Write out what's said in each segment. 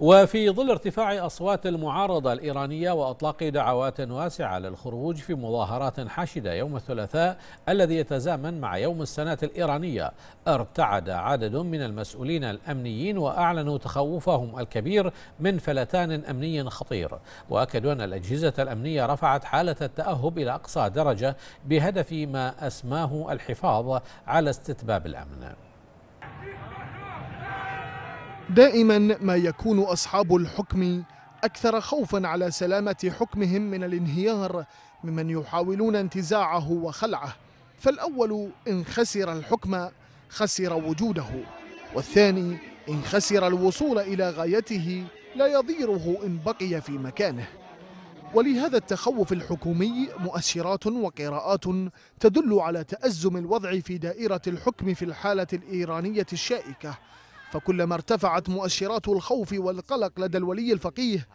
وفي ظل ارتفاع أصوات المعارضة الإيرانية وأطلاق دعوات واسعة للخروج في مظاهرات حاشدة يوم الثلاثاء الذي يتزامن مع يوم السنة الإيرانية ارتعد عدد من المسؤولين الأمنيين وأعلنوا تخوفهم الكبير من فلتان أمني خطير وأكدوا أن الأجهزة الأمنية رفعت حالة التأهب إلى أقصى درجة بهدف ما أسماه الحفاظ على استتباب الأمن دائما ما يكون أصحاب الحكم أكثر خوفا على سلامة حكمهم من الانهيار ممن يحاولون انتزاعه وخلعه فالأول إن خسر الحكم خسر وجوده والثاني إن خسر الوصول إلى غايته لا يضيره إن بقي في مكانه ولهذا التخوف الحكومي مؤشرات وقراءات تدل على تأزم الوضع في دائرة الحكم في الحالة الإيرانية الشائكة فكلما ارتفعت مؤشرات الخوف والقلق لدى الولي الفقيه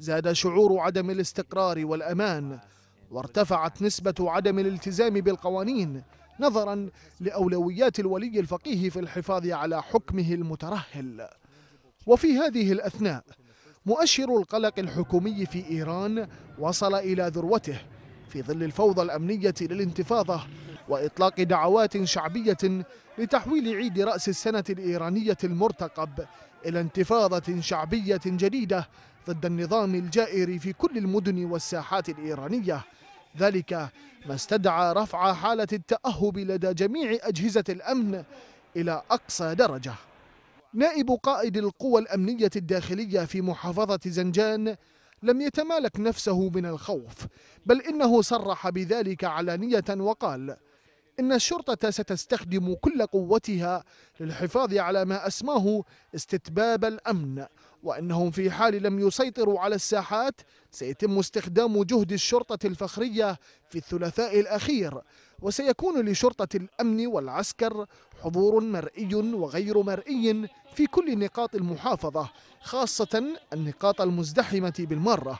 زاد شعور عدم الاستقرار والأمان وارتفعت نسبة عدم الالتزام بالقوانين نظرا لأولويات الولي الفقيه في الحفاظ على حكمه المترهل وفي هذه الأثناء مؤشر القلق الحكومي في إيران وصل إلى ذروته في ظل الفوضى الأمنية للانتفاضة وإطلاق دعوات شعبية لتحويل عيد رأس السنة الإيرانية المرتقب إلى انتفاضة شعبية جديدة ضد النظام الجائر في كل المدن والساحات الإيرانية ذلك ما استدعى رفع حالة التأهب لدى جميع أجهزة الأمن إلى أقصى درجة نائب قائد القوى الأمنية الداخلية في محافظة زنجان لم يتمالك نفسه من الخوف بل إنه صرح بذلك علانية وقال إن الشرطة ستستخدم كل قوتها للحفاظ على ما أسماه استتباب الأمن وأنهم في حال لم يسيطروا على الساحات سيتم استخدام جهد الشرطة الفخرية في الثلاثاء الأخير وسيكون لشرطة الأمن والعسكر حضور مرئي وغير مرئي في كل نقاط المحافظة خاصة النقاط المزدحمة بالمرة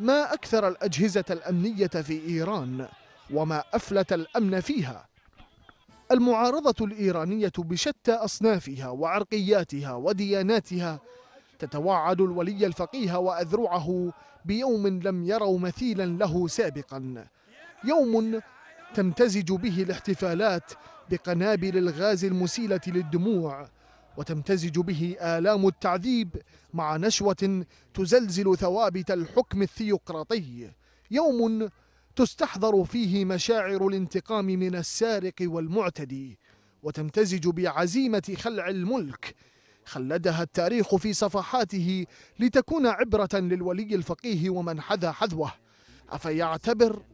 ما أكثر الأجهزة الأمنية في إيران وما أفلت الأمن فيها المعارضة الإيرانية بشتى أصنافها وعرقياتها ودياناتها تتوعد الولي الفقيه وأذرعه بيوم لم يروا مثيلا له سابقا يوم تمتزج به الاحتفالات بقنابل الغاز المسيلة للدموع وتمتزج به آلام التعذيب مع نشوة تزلزل ثوابت الحكم الثيوقراطي يوم تستحضر فيه مشاعر الانتقام من السارق والمعتدي وتمتزج بعزيمة خلع الملك خلدها التاريخ في صفحاته لتكون عبرة للولي الفقيه ومن حذا حذوه أفيعتبر